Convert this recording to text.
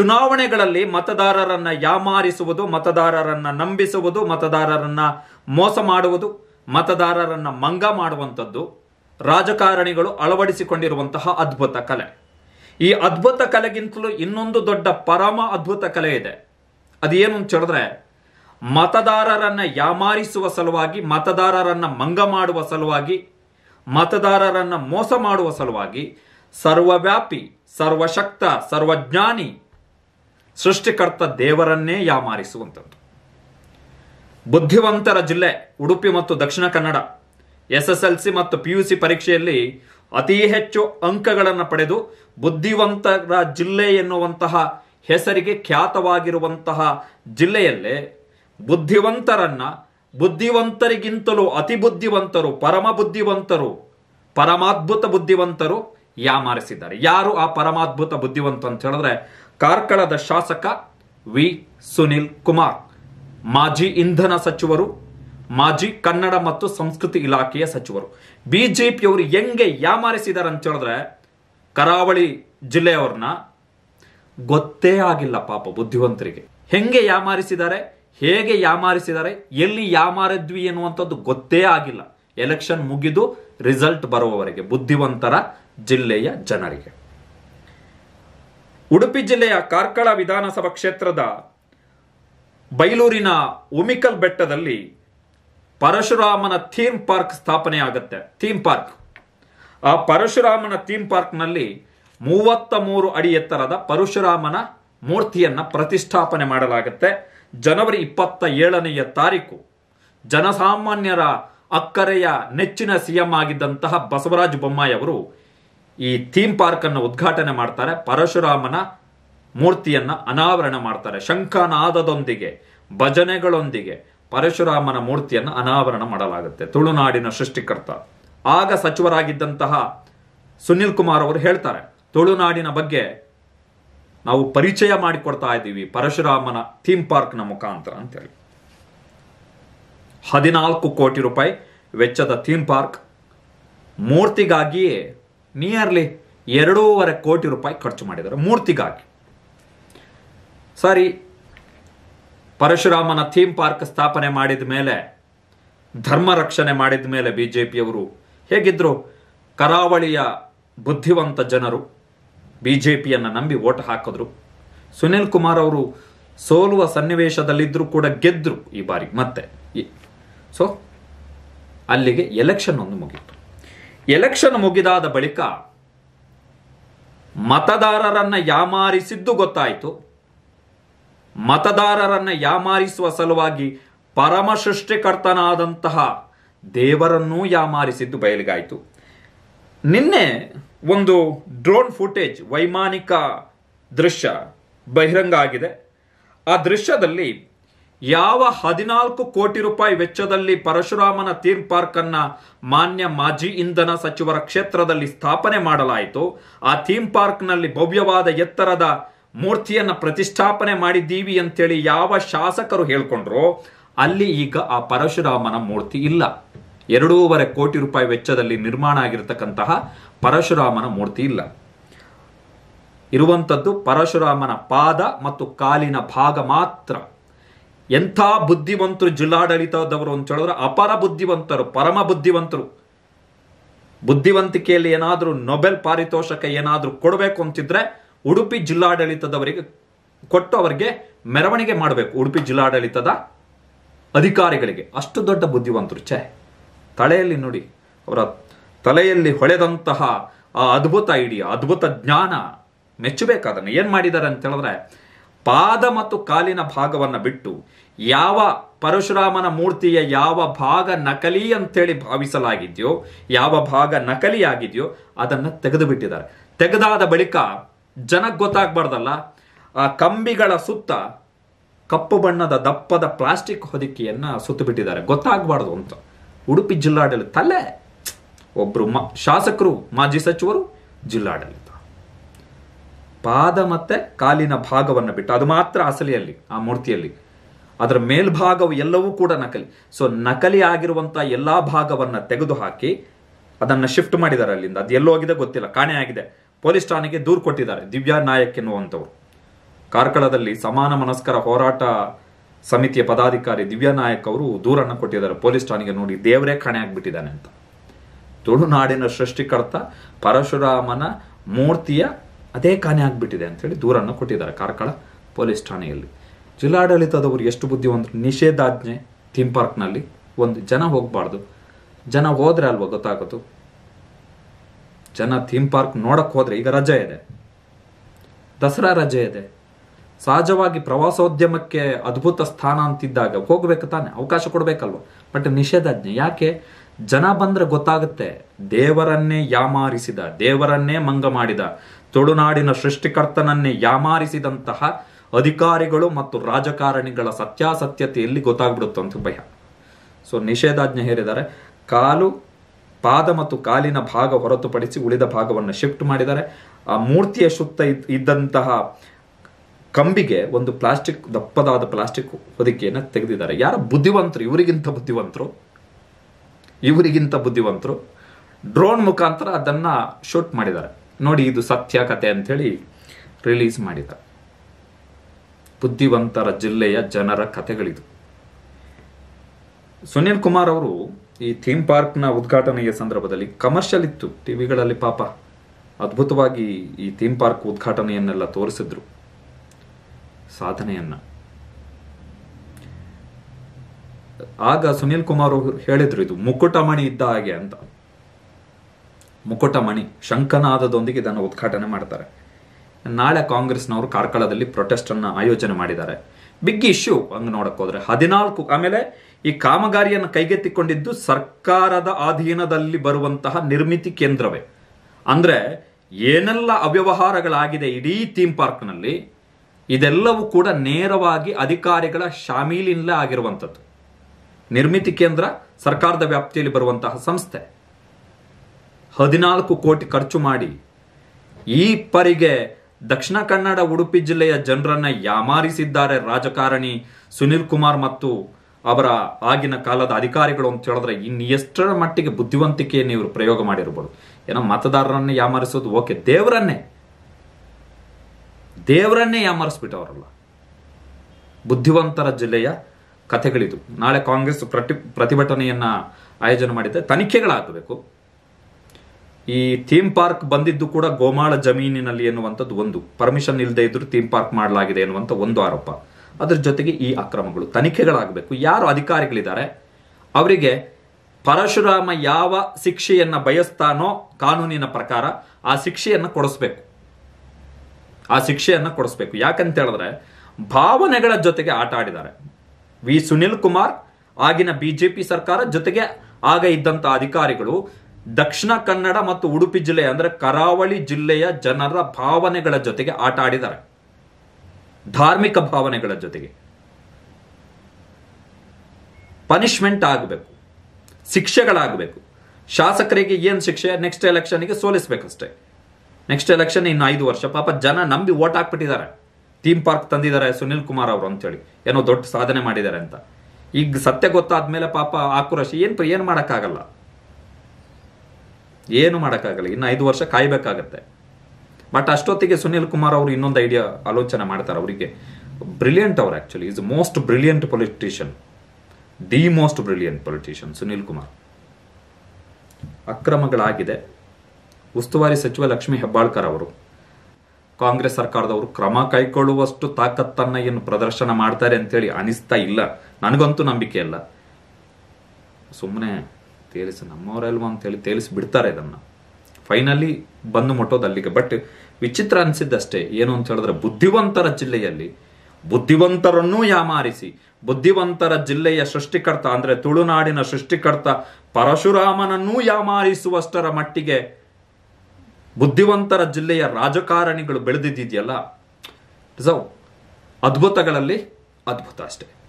ಚುನಾವಣೆಗಳಲ್ಲಿ ಮತದಾರರನ್ನ ಯಾಮಾರಿಸುವುದು ಮತದಾರರನ್ನ ನಂಬಿಸುವುದು ಮತದಾರರನ್ನ ಮೋಸ ಮಾಡುವುದು ಮತದಾರರನ್ನ ಮಂಗ ಮಾಡುವಂಥದ್ದು ರಾಜಕಾರಣಿಗಳು ಅಳವಡಿಸಿಕೊಂಡಿರುವಂತಹ ಅದ್ಭುತ ಕಲೆ ಈ ಅದ್ಭುತ ಕಲೆಗಿಂತಲೂ ಇನ್ನೊಂದು ದೊಡ್ಡ ಪರಮ ಅದ್ಭುತ ಕಲೆ ಇದೆ ಅದೇನು ಅಂತ ಹೇಳಿದ್ರೆ ಮತದಾರರನ್ನ ಯಾಮಾರಿಸುವ ಸಲುವಾಗಿ ಮತದಾರರನ್ನ ಮಂಗ ಮಾಡುವ ಸಲುವಾಗಿ ಮತದಾರರನ್ನ ಮೋಸ ಮಾಡುವ ಸಲುವಾಗಿ ಸರ್ವವ್ಯಾಪಿ ಸರ್ವಶಕ್ತ ಸರ್ವಜ್ಞಾನಿ ಸೃಷ್ಟಿಕರ್ತ ದೇವರನ್ನೇ ಯಾಮಾರಿಸುವಂಥದ್ದು ಬುದ್ಧಿವಂತರ ಜಿಲ್ಲೆ ಉಡುಪಿ ಮತ್ತು Dakshina Kannada S S L C ಮತ್ತು ಪಿ ಯು ಸಿ ಪರೀಕ್ಷೆಯಲ್ಲಿ ಅತಿ ಹೆಚ್ಚು ಅಂಕಗಳನ್ನು ಪಡೆದು ಬುದ್ಧಿವಂತರ ಜಿಲ್ಲೆ ಎನ್ನುವಂತಹ ಹೆಸರಿಗೆ ಖ್ಯಾತವಾಗಿರುವಂತಹ ಜಿಲ್ಲೆಯಲ್ಲೇ ಬುದ್ಧಿವಂತರನ್ನ ಬುದ್ಧಿವಂತರಿಗಿಂತಲೂ ಅತಿ ಬುದ್ಧಿವಂತರು ಪರಮ ಬುದ್ಧಿವಂತರು ಪರಮಾದ್ಭುತ ಬುದ್ಧಿವಂತರು ಯಾಮಾರಿಸಿದ್ದಾರೆ ಯಾರು ಆ ಪರಮಾದ್ಭುತ ಬುದ್ಧಿವಂತ ಅಂತ ಹೇಳಿದ್ರೆ ಕಾರ್ಕಳದ ಶಾಸಕ ವಿ ಸುನಿಲ್ ಕುಮಾರ್ ಮಾಜಿ ಇಂಧನ ಸಚಿವರು ಮಾಜಿ ಕನ್ನಡ ಮತ್ತು ಸಂಸ್ಕೃತಿ ಇಲಾಖೆಯ ಸಚಿವರು ಬಿಜೆಪಿಯವರು ಹೆಂಗೆ ಯಾಮಾರಿಸಿದಾರೆ ಅಂತ ಹೇಳಿದ್ರೆ ಕರಾವಳಿ ಜಿಲ್ಲೆಯವ್ರನ್ನ ಗೊತ್ತೇ ಆಗಿಲ್ಲ ಪಾಪ ಬುದ್ಧಿವಂತರಿಗೆ ಹೆಂಗೆ ಯಾಮಾರಿಸಿದ್ದಾರೆ ಹೇಗೆ ಯಾಮಾರಿಸಿದ್ದಾರೆ ಎಲ್ಲಿ ಯಾಮಾರಿದ್ವಿ ಎನ್ನುವಂಥದ್ದು ಗೊತ್ತೇ ಆಗಿಲ್ಲ ಎಲೆಕ್ಷನ್ ಮುಗಿದು ರಿಸಲ್ಟ್ ಬರುವವರೆಗೆ ಬುದ್ಧಿವಂತರ ಜಿಲ್ಲೆಯ ಜನರಿಗೆ ಉಡುಪಿ ಜಿಲ್ಲೆಯ ಕಾರ್ಕಳ ವಿಧಾನಸಭಾ ಕ್ಷೇತ್ರದ ಬೈಲೂರಿನ ಉಮಿಕಲ್ ಬೆಟ್ಟದಲ್ಲಿ ಪರಶುರಾಮನ ಥೀಮ್ ಪಾರ್ಕ್ ಸ್ಥಾಪನೆ ಆಗುತ್ತೆ ಥೀಮ್ ಪಾರ್ಕ್ ಆ ಪರಶುರಾಮನ ಥೀಮ್ ಪಾರ್ಕ್ನಲ್ಲಿ ಮೂವತ್ತ ಮೂರು ಅಡಿ ಎತ್ತರದ ಪರಶುರಾಮನ ಮೂರ್ತಿಯನ್ನು ಪ್ರತಿಷ್ಠಾಪನೆ ಮಾಡಲಾಗುತ್ತೆ ಜನವರಿ ಇಪ್ಪತ್ತ ಏಳನೆಯ ತಾರೀಕು ಜನಸಾಮಾನ್ಯರ ಅಕ್ಕರೆಯ ನೆಚ್ಚಿನ ಸಿಎಂ ಆಗಿದ್ದಂತಹ ಬಸವರಾಜ ಬೊಮ್ಮಾಯಿ ಅವರು ಈ ಥೀಮ್ ಪಾರ್ಕ್ ಅನ್ನು ಉದ್ಘಾಟನೆ ಮಾಡ್ತಾರೆ ಪರಶುರಾಮನ ಮೂರ್ತಿಯನ್ನು ಅನಾವರಣ ಮಾಡ್ತಾರೆ ಶಂಖನಾದದೊಂದಿಗೆ ಭಜನೆಗಳೊಂದಿಗೆ ಪರಶುರಾಮನ ಮೂರ್ತಿಯನ್ನು ಅನಾವರಣ ಮಾಡಲಾಗುತ್ತೆ ತುಳುನಾಡಿನ ಸೃಷ್ಟಿಕರ್ತ ಆಗ ಸಚಿವರಾಗಿದ್ದಂತಹ ಸುನಿಲ್ ಕುಮಾರ್ ಅವರು ಹೇಳ್ತಾರೆ ತುಳುನಾಡಿನ ಬಗ್ಗೆ ನಾವು ಪರಿಚಯ ಮಾಡಿಕೊಡ್ತಾ ಇದ್ದೀವಿ ಪರಶುರಾಮನ ಥೀಮ್ ಪಾರ್ಕ್ನ ಮುಖಾಂತರ ಅಂತೇಳಿ ಹದಿನಾಲ್ಕು ಕೋಟಿ ರೂಪಾಯಿ ವೆಚ್ಚದ ಥೀಮ್ ಪಾರ್ಕ್ ಮೂರ್ತಿಗಾಗಿಯೇ ನಿಯರ್ಲಿ ಎರಡೂವರೆ ಕೋಟಿ ರೂಪಾಯಿ ಖರ್ಚು ಮಾಡಿದರು ಮೂರ್ತಿಗಾಗಿ ಸರಿ ಪರಶುರಾಮನ ಥೀಮ್ ಪಾರ್ಕ್ ಸ್ಥಾಪನೆ ಮಾಡಿದ ಮೇಲೆ ಧರ್ಮ ರಕ್ಷಣೆ ಮಾಡಿದ ಮೇಲೆ ಬಿ ಜೆ ಪಿಯವರು ಹೇಗಿದ್ರು ಕರಾವಳಿಯ ಬುದ್ಧಿವಂತ ಜನರು ಬಿ ಜೆ ಪಿಯನ್ನು ನಂಬಿ ಓಟ್ ಹಾಕಿದ್ರು ಸುನಿಲ್ ಕುಮಾರ್ ಅವರು ಸೋಲುವ ಸನ್ನಿವೇಶದಲ್ಲಿದ್ದರೂ ಕೂಡ ಗೆದ್ದರು ಈ ಬಾರಿ ಮತ್ತೆ ಸೊ ಅಲ್ಲಿಗೆ ಎಲೆಕ್ಷನ್ ಒಂದು ಮುಗಿತು ಎಲೆಕ್ಷನ್ ಮುಗಿದಾದ ಬಳಿಕ ಮತದಾರರನ್ನು ಯಾಮಾರಿಸಿದ್ದು ಗೊತ್ತಾಯಿತು ಮತದಾರರನ್ನು ಯಾಮಾರಿಸುವ ಸಲುವಾಗಿ ಪರಮ ಸೃಷ್ಟಿಕರ್ತನಾದಂತಹ ದೇವರನ್ನೂ ಯಾಮಾರಿಸಿದ್ದು ಬಯಲಿಗಾಯಿತು ನಿನ್ನೆ ಒಂದು ಡ್ರೋನ್ ಫುಟೇಜ್ ವೈಮಾನಿಕ ದೃಶ್ಯ ಬಹಿರಂಗ ಆಗಿದೆ ಆ ದೃಶ್ಯದಲ್ಲಿ ಯಾವ ಹದಿನಾಲ್ಕು ಕೋಟಿ ರೂಪಾಯಿ ವೆಚ್ಚದಲ್ಲಿ ಪರಶುರಾಮನ ಥೀಮ್ ಪಾರ್ಕ್ ಅನ್ನ ಮಾನ್ಯ ಮಾಜಿ ಇಂಧನ ಸಚಿವರ ಕ್ಷೇತ್ರದಲ್ಲಿ ಸ್ಥಾಪನೆ ಮಾಡಲಾಯಿತು ಆ ಥೀಮ್ ಪಾರ್ಕ್ನಲ್ಲಿ ಭವ್ಯವಾದ ಎತ್ತರದ ಮೂರ್ತಿಯನ್ನ ಪ್ರತಿಷ್ಠಾಪನೆ ಮಾಡಿದ್ದೀವಿ ಅಂತೇಳಿ ಯಾವ ಶಾಸಕರು ಹೇಳ್ಕೊಂಡ್ರು ಅಲ್ಲಿ ಈಗ ಆ ಪರಶುರಾಮನ ಮೂರ್ತಿ ಇಲ್ಲ ಎರಡೂವರೆ ಕೋಟಿ ರೂಪಾಯಿ ವೆಚ್ಚದಲ್ಲಿ ನಿರ್ಮಾಣ ಆಗಿರತಕ್ಕಂತಹ ಪರಶುರಾಮನ ಮೂರ್ತಿ ಇಲ್ಲ ಇರುವಂಥದ್ದು ಪರಶುರಾಮನ ಪಾದ ಮತ್ತು ಕಾಲಿನ ಭಾಗ ಮಾತ್ರ ಎಂಥ ಬುದ್ಧಿವಂತರು ಜಿಲ್ಲಾಡಳಿತದವರು ಅಂತ ಹೇಳಿದ್ರೆ ಅಪರ ಬುದ್ಧಿವಂತರು ಪರಮ ಬುದ್ಧಿವಂತರು ಬುದ್ಧಿವಂತಿಕೆಯಲ್ಲಿ ಏನಾದರೂ ನೊಬೆಲ್ ಪಾರಿತೋಷಕ ಏನಾದರೂ ಕೊಡಬೇಕು ಅಂತಿದ್ರೆ ಉಡುಪಿ ಜಿಲ್ಲಾಡಳಿತದವರಿಗೆ ಕೊಟ್ಟು ಅವರಿಗೆ ಮೆರವಣಿಗೆ ಮಾಡಬೇಕು ಉಡುಪಿ ಜಿಲ್ಲಾಡಳಿತದ ಅಧಿಕಾರಿಗಳಿಗೆ ಅಷ್ಟು ದೊಡ್ಡ ಬುದ್ಧಿವಂತರು ಛೇ ತಲೆಯಲ್ಲಿ ನೋಡಿ ಅವರ ತಲೆಯಲ್ಲಿ ಹೊಳೆದಂತಹ ಆ ಅದ್ಭುತ ಐಡಿಯಾ ಅದ್ಭುತ ಜ್ಞಾನ ಮೆಚ್ಚಬೇಕಾದ ಏನು ಮಾಡಿದ್ದಾರೆ ಅಂತ ಹೇಳಿದ್ರೆ ಪಾದ ಮತ್ತು ಕಾಲಿನ ಭಾಗವನ್ನು ಬಿಟ್ಟು ಯಾವ ಪರಶುರಾಮನ ಮೂರ್ತಿಯ ಯಾವ ಭಾಗ ನಕಲಿ ಅಂತೇಳಿ ಭಾವಿಸಲಾಗಿದೆಯೋ ಯಾವ ಭಾಗ ನಕಲಿ ನಕಲಿಯಾಗಿದೆಯೋ ಅದನ್ನು ತೆಗೆದು ಬಿಟ್ಟಿದ್ದಾರೆ ತೆಗೆದಾದ ಬಳಿಕ ಜನಕ್ಕೆ ಗೊತ್ತಾಗಬಾರ್ದಲ್ಲ ಆ ಕಂಬಿಗಳ ಸುತ್ತ ಕಪ್ಪು ಬಣ್ಣದ ದಪ್ಪದ ಪ್ಲಾಸ್ಟಿಕ್ ಹೊದಿಕೆಯನ್ನ ಸುತ್ತು ಬಿಟ್ಟಿದ್ದಾರೆ ಗೊತ್ತಾಗಬಾರ್ದು ಅಂತ ಉಡುಪಿ ಜಿಲ್ಲಾಡಳಿತ ತಲೆ ಒಬ್ರು ಮ ಶಾಸಕರು ಮಾಜಿ ಸಚಿವರು ಜಿಲ್ಲಾಡಳಿತ ಪಾದ ಮತ್ತೆ ಕಾಲಿನ ಭಾಗವನ್ನು ಬಿಟ್ಟು ಅದು ಮಾತ್ರ ಅಸಲಿಯಲ್ಲಿ ಆ ಮೂರ್ತಿಯಲ್ಲಿ ಅದರ ಮೇಲ್ಭಾಗವು ಎಲ್ಲವೂ ಕೂಡ ನಕಲಿ ಸೊ ನಕಲಿ ಆಗಿರುವಂಥ ಎಲ್ಲ ಭಾಗವನ್ನು ಹಾಕಿ ಅದನ್ನು ಶಿಫ್ಟ್ ಮಾಡಿದ್ದಾರೆ ಅಲ್ಲಿಂದ ಅದು ಎಲ್ಲೋಗಿದೆ ಗೊತ್ತಿಲ್ಲ ಕಾಣೆ ಆಗಿದೆ ಪೊಲೀಸ್ ಠಾಣೆಗೆ ದೂರು ಕೊಟ್ಟಿದ್ದಾರೆ ದಿವ್ಯಾ ನಾಯಕ್ ಎನ್ನುವಂಥವ್ರು ಕಾರ್ಕಳದಲ್ಲಿ ಸಮಾನ ಮನಸ್ಕರ ಹೋರಾಟ ಸಮಿತಿಯ ಪದಾಧಿಕಾರಿ ದಿವ್ಯಾ ನಾಯಕ್ ಅವರು ದೂರನ್ನು ಕೊಟ್ಟಿದ್ದಾರೆ ಪೊಲೀಸ್ ಠಾಣೆಗೆ ನೋಡಿ ದೇವರೇ ಕಾಣೆ ಆಗಿಬಿಟ್ಟಿದ್ದಾನೆ ಅಂತ ತುಳುನಾಡಿನ ಸೃಷ್ಟಿಕರ್ತ ಪರಶುರಾಮನ ಮೂರ್ತಿಯ ಅದೇ ಕಾಣೆ ಆಗಿಬಿಟ್ಟಿದೆ ಅಂತೇಳಿ ದೂರನ್ನು ಕೊಟ್ಟಿದ್ದಾರೆ ಕಾರ್ಕಳ ಪೊಲೀಸ್ ಠಾಣೆಯಲ್ಲಿ ಜಿಲ್ಲಾಡಳಿತದವರು ಎಷ್ಟು ಬುದ್ಧಿವಂತ ನಿಷೇಧಾಜ್ಞೆ ಥೀಮ್ ಪಾರ್ಕ್ನಲ್ಲಿ ಒಂದು ಜನ ಹೋಗಬಾರ್ದು ಜನ ಹೋದ್ರೆ ಅಲ್ವ ಗೊತ್ತಾಗೋದು ಜನ ಥೀಮ್ ಪಾರ್ಕ್ ನೋಡಕ್ಕೆ ಹೋದ್ರೆ ಈಗ ರಜೆ ಇದೆ ದಸರಾ ರಜೆ ಇದೆ ಸಹಜವಾಗಿ ಪ್ರವಾಸೋದ್ಯಮಕ್ಕೆ ಅದ್ಭುತ ಸ್ಥಾನ ಅಂತಿದ್ದಾಗ ಹೋಗ್ಬೇಕು ತಾನೆ ಅವಕಾಶ ಕೊಡ್ಬೇಕಲ್ವ ಬಟ್ ನಿಷೇಧಾಜ್ಞೆ ಯಾಕೆ ಜನ ಬಂದ್ರೆ ಗೊತ್ತಾಗುತ್ತೆ ದೇವರನ್ನೇ ಯಾಮಾರಿಸಿದ ದೇವರನ್ನೇ ಮಂಗ ಮಾಡಿದ ತುಳುನಾಡಿನ ಸೃಷ್ಟಿಕರ್ತನನ್ನೇ ಯಾಮಾರಿಸಿದಂತಹ ಅಧಿಕಾರಿಗಳು ಮತ್ತು ರಾಜಕಾರಣಿಗಳ ಸತ್ಯಾಸತ್ಯತೆ ಎಲ್ಲಿ ಅಂತ ಭಯ ಸೊ ನಿಷೇಧಾಜ್ಞೆ ಹೇರಿದ್ದಾರೆ ಕಾಲು ಪಾದ ಮತ್ತು ಕಾಲಿನ ಭಾಗ ಹೊರತುಪಡಿಸಿ ಉಳಿದ ಭಾಗವನ್ನು ಶಿಫ್ಟ್ ಮಾಡಿದ್ದಾರೆ ಆ ಮೂರ್ತಿಯ ಸುತ್ತ ಇದ್ದಂತಹ ಕಂಬಿಗೆ ಒಂದು ಪ್ಲಾಸ್ಟಿಕ್ ದಪ್ಪದಾದ ಪ್ಲಾಸ್ಟಿಕ್ ಹೊದಿಕೆಯನ್ನು ತೆಗೆದಿದ್ದಾರೆ ಯಾರ ಬುದ್ಧಿವಂತರು ಇವರಿಗಿಂತ ಬುದ್ಧಿವಂತರು ಇವರಿಗಿಂತ ಬುದ್ಧಿವಂತರು ಡ್ರೋನ್ ಮುಖಾಂತರ ಅದನ್ನು ಶೂಟ್ ಮಾಡಿದ್ದಾರೆ ನೋಡಿ ಇದು ಸತ್ಯ ಕತೆ ಅಂಥೇಳಿ ರಿಲೀಸ್ ಮಾಡಿದ್ದಾರೆ ಬುದ್ಧಿವಂತರ ಜಿಲ್ಲೆಯ ಜನರ ಕಥೆಗಳಿದು ಸುನಿಲ್ ಕುಮಾರ್ ಅವರು ಈ ಥೀಮ್ ಪಾರ್ಕ್ನ ಉದ್ಘಾಟನೆಯ ಸಂದರ್ಭದಲ್ಲಿ ಕಮರ್ಷಿಯಲ್ ಇತ್ತು ಟಿವಿಗಳಲ್ಲಿ ಪಾಪ ಅದ್ಭುತವಾಗಿ ಈ ಥೀಮ್ ಪಾರ್ಕ್ ಉದ್ಘಾಟನೆಯನ್ನೆಲ್ಲ ತೋರಿಸಿದ್ರು ಸಾಧನೆಯನ್ನು ಆಗ ಸುನೀಲ್ ಕುಮಾರ್ ಅವರು ಹೇಳಿದ್ರು ಇದು ಮುಕುಟಮಣಿ ಇದ್ದ ಹಾಗೆ ಅಂತ ಮುಕುಟಮಣಿ ಶಂಕನಾದದೊಂದಿಗೆ ಇದನ್ನು ಉದ್ಘಾಟನೆ ಮಾಡ್ತಾರೆ ನಾಳೆ ಕಾಂಗ್ರೆಸ್ನವರು ಕಾರ್ಕಳದಲ್ಲಿ ಪ್ರೊಟೆಸ್ಟ್ ಅನ್ನ ಆಯೋಜನೆ ಮಾಡಿದ್ದಾರೆ ಬಿಗ್ ಇಶ್ಯೂ ಹಂಗೆ ನೋಡಕ್ ಹೋದ್ರೆ ಹದಿನಾಲ್ಕು ಆಮೇಲೆ ಈ ಕಾಮಗಾರಿಯನ್ನು ಕೈಗೆತ್ತಿಕೊಂಡಿದ್ದು ಸರ್ಕಾರದ ಅಧೀನದಲ್ಲಿ ಬರುವಂತಹ ನಿರ್ಮಿತಿ ಕೇಂದ್ರವೇ ಅಂದ್ರೆ ಏನೆಲ್ಲ ಅವ್ಯವಹಾರಗಳಾಗಿದೆ ಇಡೀ ಥೀಮ್ ಪಾರ್ಕ್ನಲ್ಲಿ ಇದೆಲ್ಲವೂ ಕೂಡ ನೇರವಾಗಿ ಅಧಿಕಾರಿಗಳ ಶಾಮೀಲಿನಲ್ಲೇ ಆಗಿರುವಂಥದ್ದು ನಿರ್ಮಿತಿ ಕೇಂದ್ರ ಸರ್ಕಾರದ ವ್ಯಾಪ್ತಿಯಲ್ಲಿ ಬರುವಂತಹ ಸಂಸ್ಥೆ ಹದಿನಾಲ್ಕು ಕೋಟಿ ಖರ್ಚು ಮಾಡಿ ಈ ಪರಿಗೆ ದಕ್ಷಿಣ ಕನ್ನಡ ಉಡುಪಿ ಜಿಲ್ಲೆಯ ಜನರನ್ನ ಯಾಮಾರಿಸಿದ್ದಾರೆ ರಾಜಕಾರಣಿ ಸುನಿಲ್ ಕುಮಾರ್ ಮತ್ತು ಅವರ ಆಗಿನ ಕಾಲದ ಅಧಿಕಾರಿಗಳು ಅಂತ ಹೇಳಿದ್ರೆ ಇನ್ನು ಎಷ್ಟರ ಮಟ್ಟಿಗೆ ಬುದ್ಧಿವಂತಿಕೆಯನ್ನು ಇವರು ಪ್ರಯೋಗ ಮಾಡಿರಬಹುದು ಏನೋ ಮತದಾರರನ್ನು ಯಾಮಾರಿಸೋದು ಓಕೆ ದೇವರನ್ನೇ ದೇವರನ್ನೇ ಯಾಮರಿಸ್ಬಿಟ್ಟವರಲ್ಲ ಬುದ್ಧಿವಂತರ ಜಿಲ್ಲೆಯ ಕಥೆಗಳಿದು ನಾಳೆ ಕಾಂಗ್ರೆಸ್ ಪ್ರತಿ ಪ್ರತಿಭಟನೆಯನ್ನ ಆಯೋಜನೆ ಮಾಡಿದ್ದೆ ತನಿಖೆಗಳಾಗಬೇಕು ಈ ಥೀಮ್ ಪಾರ್ಕ್ ಬಂದಿದ್ದು ಕೂಡ ಗೋಮಾಳ ಜಮೀನಿನಲ್ಲಿ ಎನ್ನುವಂಥದ್ದು ಒಂದು ಪರ್ಮಿಷನ್ ಇಲ್ಲದೆ ಇದ್ರೂ ಥೀಮ್ ಪಾರ್ಕ್ ಮಾಡಲಾಗಿದೆ ಎನ್ನುವಂಥ ಒಂದು ಆರೋಪ ಅದ್ರ ಜೊತೆಗೆ ಈ ಅಕ್ರಮಗಳು ತನಿಖೆಗಳಾಗಬೇಕು ಯಾರು ಅಧಿಕಾರಿಗಳಿದ್ದಾರೆ ಅವರಿಗೆ ಪರಶುರಾಮ ಯಾವ ಶಿಕ್ಷೆಯನ್ನು ಬಯಸ್ತಾನೋ ಕಾನೂನಿನ ಪ್ರಕಾರ ಆ ಶಿಕ್ಷೆಯನ್ನು ಕೊಡಿಸ್ಬೇಕು ಆ ಶಿಕ್ಷೆಯನ್ನು ಕೊಡಿಸ್ಬೇಕು ಯಾಕಂತ ಹೇಳಿದ್ರೆ ಭಾವನೆಗಳ ಜೊತೆಗೆ ಆಟ ಆಡಿದ್ದಾರೆ ವಿ ಸುನಿಲ್ ಕುಮಾರ್ ಆಗಿನ ಬಿಜೆಪಿ ಸರ್ಕಾರ ಜೊತೆಗೆ ಆಗ ಇದ್ದಂಥ ಅಧಿಕಾರಿಗಳು ದಕ್ಷಿಣ ಕನ್ನಡ ಮತ್ತು ಉಡುಪಿ ಜಿಲ್ಲೆ ಅಂದರೆ ಕರಾವಳಿ ಜಿಲ್ಲೆಯ ಜನರ ಭಾವನೆಗಳ ಜೊತೆಗೆ ಆಟ ಆಡಿದ್ದಾರೆ ಧಾರ್ಮಿಕ ಭಾವನೆಗಳ ಜೊತೆಗೆ ಪನಿಷ್ಮೆಂಟ್ ಆಗಬೇಕು ಶಿಕ್ಷೆಗಳಾಗಬೇಕು ಶಾಸಕರಿಗೆ ಏನು ಶಿಕ್ಷೆ ನೆಕ್ಸ್ಟ್ ಎಲೆಕ್ಷನ್ಗೆ ಸೋಲಿಸ್ಬೇಕಷ್ಟೇ ನೆಕ್ಸ್ಟ್ ಎಲೆಕ್ಷನ್ ಇನ್ನು ಐದು ವರ್ಷ ಪಾಪ ಜನ ನಂಬಿ ಓಟ್ ಹಾಕ್ಬಿಟ್ಟಿದ್ದಾರೆ ಥೀಮ್ ಪಾರ್ಕ್ ತಂದಿದ್ದಾರೆ ಸುನಿಲ್ ಕುಮಾರ್ ಅವರು ಅಂತೇಳಿ ಏನೋ ದೊಡ್ಡ ಸಾಧನೆ ಮಾಡಿದ್ದಾರೆ ಅಂತ ಈಗ ಸತ್ಯ ಗೊತ್ತಾದ್ಮೇಲೆ ಪಾಪ ಆಕ್ರೋಶ ಏನು ಏನು ಮಾಡೋಕ್ಕಾಗಲ್ಲ ಏನು ಮಾಡೋಕ್ಕಾಗಲ್ಲ ಇನ್ನು ಐದು ವರ್ಷ ಕಾಯ್ಬೇಕಾಗತ್ತೆ ಬಟ್ ಅಷ್ಟೊತ್ತಿಗೆ ಸುನಿಲ್ ಕುಮಾರ್ ಅವರು ಇನ್ನೊಂದು ಐಡಿಯಾ ಆಲೋಚನೆ ಮಾಡ್ತಾರೆ ಅವರಿಗೆ ಬ್ರಿಲಿಯಂಟ್ ಅವರು actually is most brilliant politician the most brilliant politician Sunil Kumar ಅಕ್ರಮಗಳಾಗಿದೆ ಉಸ್ತುವಾರಿ ಸಚಿವ ಲಕ್ಷ್ಮೀ ಹೆಬ್ಬಾಳ್ಕರ್ ಅವರು ಕಾಂಗ್ರೆಸ್ ಸರ್ಕಾರದವರು ಕ್ರಮ ಕೈಗೊಳ್ಳುವಷ್ಟು ತಾಕತ್ತನ್ನ ಏನು ಪ್ರದರ್ಶನ ಮಾಡ್ತಾರೆ ಅಂತೇಳಿ ಅನಿಸ್ತಾ ಇಲ್ಲ ನನಗಂತೂ ನಂಬಿಕೆ ಇಲ್ಲ ಸುಮ್ಮನೆ ತೇಲಿಸಿ ನಮ್ಮವರಲ್ವ ಅಂತೇಳಿ ತೇಲಿಸಿ ಬಿಡ್ತಾರೆ ಇದನ್ನು ಫೈನಲಿ ಬಂದು ಮುಟ್ಟೋದು ಅಲ್ಲಿಗೆ ಬಟ್ ವಿಚಿತ್ರ ಅನಿಸಿದ್ದಷ್ಟೇ ಏನು ಅಂತ ಹೇಳಿದ್ರೆ ಬುದ್ಧಿವಂತರ ಜಿಲ್ಲೆಯಲ್ಲಿ ಬುದ್ಧಿವಂತರನ್ನೂ ಯಾಮಾರಿಸಿ ಬುದ್ಧಿವಂತರ ಜಿಲ್ಲೆಯ ಸೃಷ್ಟಿಕರ್ತ ಅಂದರೆ ತುಳುನಾಡಿನ ಸೃಷ್ಟಿಕರ್ತ ಪರಶುರಾಮನನ್ನೂ ಯಾಮಾರಿಸುವಷ್ಟರ ಮಟ್ಟಿಗೆ ಬುದ್ಧಿವಂತರ ಜಿಲ್ಲೆಯ ರಾಜಕಾರಣಿಗಳು ಬೆಳೆದಿದ್ದಿದೆಯಲ್ಲ ಅದ್ಭುತಗಳಲ್ಲಿ ಅದ್ಭುತ ಅಷ್ಟೇ